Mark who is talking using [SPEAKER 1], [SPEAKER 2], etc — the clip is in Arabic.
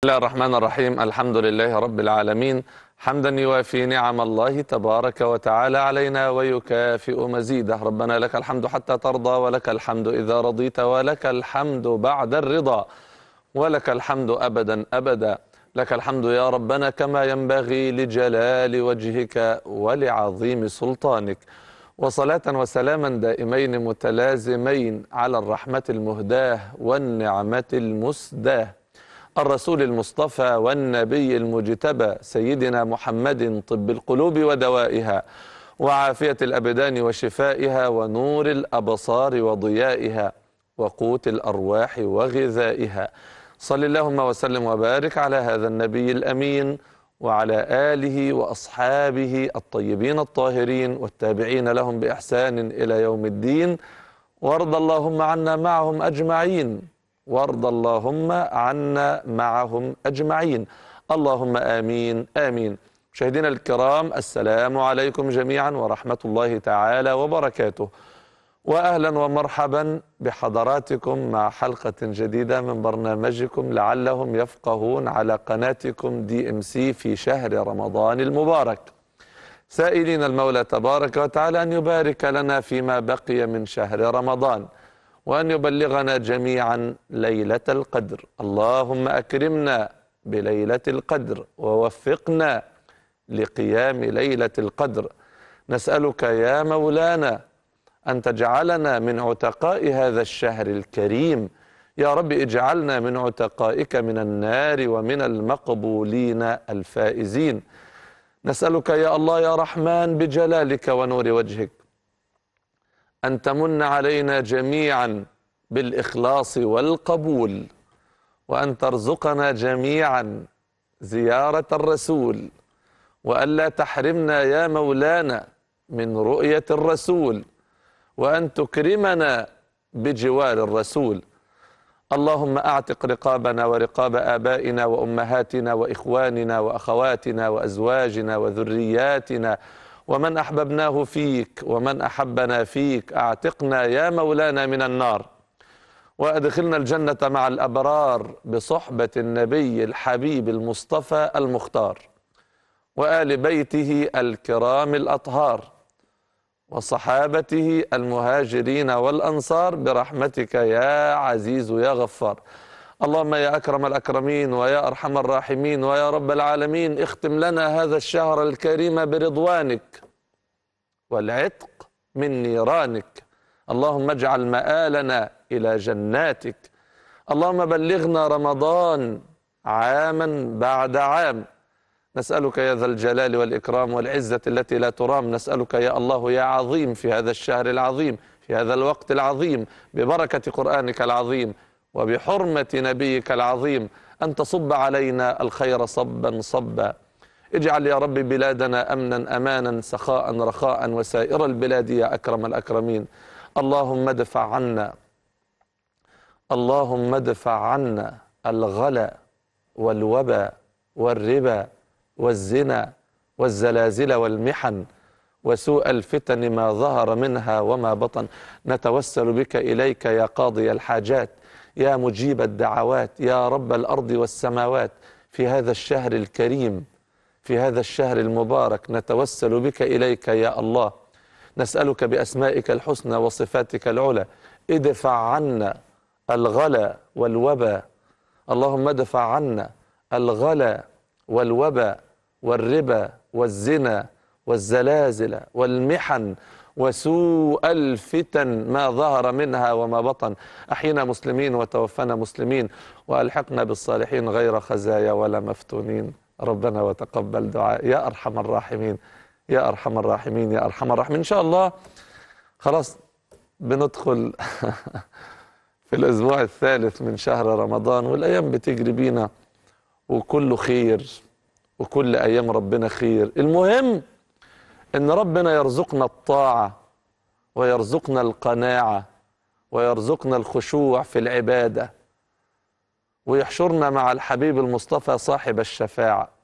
[SPEAKER 1] بسم الله الرحمن الرحيم الحمد لله رب العالمين حمدا يوافي نعم الله تبارك وتعالى علينا ويكافئ مزيده ربنا لك الحمد حتى ترضى ولك الحمد إذا رضيت ولك الحمد بعد الرضا ولك الحمد أبدا أبدا لك الحمد يا ربنا كما ينبغي لجلال وجهك ولعظيم سلطانك وصلاة وسلاما دائمين متلازمين على الرحمة المهداه والنعمة المسداه الرسول المصطفى والنبي المجتبى سيدنا محمد طب القلوب ودوائها وعافية الأبدان وشفائها ونور الأبصار وضيائها وقوت الأرواح وغذائها صل اللهم وسلم وبارك على هذا النبي الأمين وعلى آله وأصحابه الطيبين الطاهرين والتابعين لهم بإحسان إلى يوم الدين وارض اللهم عنا معهم أجمعين وارض اللهم عنا معهم أجمعين اللهم آمين آمين مشاهدينا الكرام السلام عليكم جميعا ورحمة الله تعالى وبركاته وأهلا ومرحبا بحضراتكم مع حلقة جديدة من برنامجكم لعلهم يفقهون على قناتكم دي ام سي في شهر رمضان المبارك سائلين المولى تبارك وتعالى أن يبارك لنا فيما بقي من شهر رمضان وأن يبلغنا جميعا ليلة القدر اللهم أكرمنا بليلة القدر ووفقنا لقيام ليلة القدر نسألك يا مولانا أن تجعلنا من عتقاء هذا الشهر الكريم يا رب اجعلنا من عتقائك من النار ومن المقبولين الفائزين نسألك يا الله يا رحمن بجلالك ونور وجهك أن تمن علينا جميعا بالإخلاص والقبول وأن ترزقنا جميعا زيارة الرسول وألا تحرمنا يا مولانا من رؤية الرسول وأن تكرمنا بجوار الرسول اللهم أعتق رقابنا ورقاب آبائنا وأمهاتنا وإخواننا وأخواتنا وأزواجنا وذرياتنا ومن أحببناه فيك ومن أحبنا فيك أعتقنا يا مولانا من النار وأدخلنا الجنة مع الأبرار بصحبة النبي الحبيب المصطفى المختار وآل بيته الكرام الأطهار وصحابته المهاجرين والأنصار برحمتك يا عزيز يا غفار اللهم يا أكرم الأكرمين ويا أرحم الراحمين ويا رب العالمين اختم لنا هذا الشهر الكريم برضوانك والعتق من نيرانك اللهم اجعل مآلنا إلى جناتك اللهم بلغنا رمضان عاما بعد عام نسألك يا ذا الجلال والإكرام والعزة التي لا ترام نسألك يا الله يا عظيم في هذا الشهر العظيم في هذا الوقت العظيم ببركة قرآنك العظيم وبحرمة نبيك العظيم أن تصب علينا الخير صبا صبا اجعل يا رب بلادنا أمنا أمانا سخاء رخاء وسائر البلاد يا أكرم الأكرمين اللهم ادفع عنا اللهم ادفع عنا الغلا والوبا والربا والزنا والزلازل والمحن وسوء الفتن ما ظهر منها وما بطن نتوسل بك إليك يا قاضي الحاجات يا مجيب الدعوات يا رب الأرض والسماوات في هذا الشهر الكريم في هذا الشهر المبارك نتوسل بك إليك يا الله نسألك بأسمائك الحسنى وصفاتك العلى ادفع عنا الغلا والوبا اللهم ادفع عنا الغلا والوبا والربا والزنا والزلازل والمحن وسوء الفتن ما ظهر منها وما بطن أحينا مسلمين وتوفنا مسلمين وألحقنا بالصالحين غير خزايا ولا مفتونين ربنا وتقبل دعاء يا أرحم الراحمين يا أرحم الراحمين يا أرحم الراحمين إن شاء الله خلاص بندخل في الأسبوع الثالث من شهر رمضان والأيام بتجري بينا وكله خير وكل أيام ربنا خير المهم إن ربنا يرزقنا الطاعة ويرزقنا القناعة ويرزقنا الخشوع في العبادة ويحشرنا مع الحبيب المصطفى صاحب الشفاعة